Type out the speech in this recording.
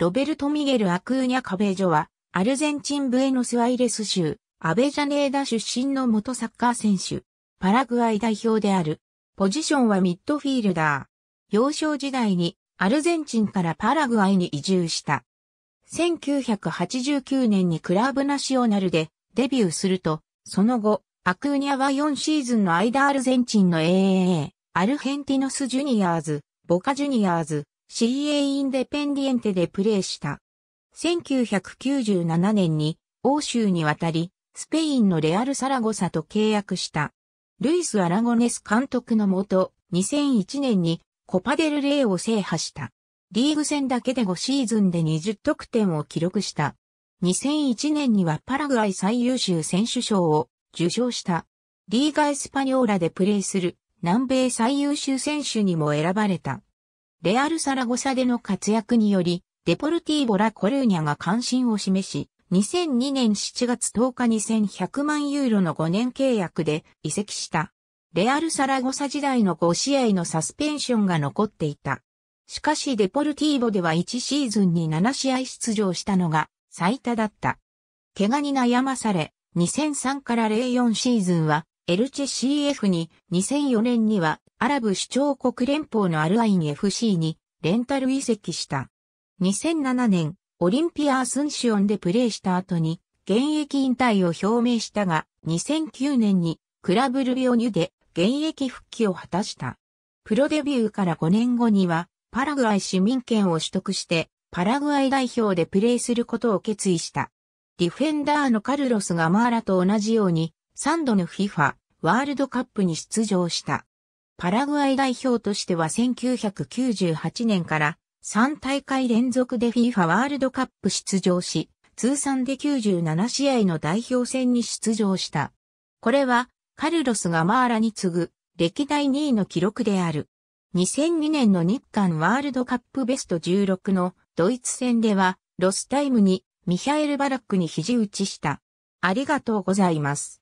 ロベルト・ミゲル・アクーニャ・カベージョは、アルゼンチン・ブエノスアイレス州、アベジャネーダ出身の元サッカー選手、パラグアイ代表である。ポジションはミッドフィールダー。幼少時代にアルゼンチンからパラグアイに移住した。1989年にクラブナシオナルでデビューすると、その後、アクーニャは4シーズンの間アルゼンチンの AAA、アルヘンティノスジュニアーズ、ボカジュニアーズ、CA インデペンディエンテでプレーした。1997年に欧州に渡り、スペインのレアル・サラゴサと契約した。ルイス・アラゴネス監督のもと、2001年にコパデル・レイを制覇した。リーグ戦だけで5シーズンで20得点を記録した。2001年にはパラグアイ最優秀選手賞を受賞した。リーガ・エスパニョーラでプレーする南米最優秀選手にも選ばれた。レアル・サラゴサでの活躍により、デポルティーボ・ラ・コルーニャが関心を示し、2002年7月10日に1100万ユーロの5年契約で移籍した。レアル・サラゴサ時代の5試合のサスペンションが残っていた。しかしデポルティーボでは1シーズンに7試合出場したのが最多だった。怪我に悩まされ、2003から04シーズンはエルチェ CF に2004年にはアラブ首長国連邦のアルアイン FC にレンタル移籍した。2007年、オリンピア・ースンシオンでプレーした後に現役引退を表明したが、2009年にクラブルビオニュで現役復帰を果たした。プロデビューから5年後には、パラグアイ市民権を取得して、パラグアイ代表でプレーすることを決意した。ディフェンダーのカルロス・ガマーラと同じように、3度の FIFA ワールドカップに出場した。パラグアイ代表としては1998年から3大会連続で FIFA ワールドカップ出場し、通算で97試合の代表戦に出場した。これは、カルロス・ガマーラに次ぐ、歴代2位の記録である。2002年の日韓ワールドカップベスト16のドイツ戦では、ロスタイムにミハエル・バラックに肘打ちした。ありがとうございます。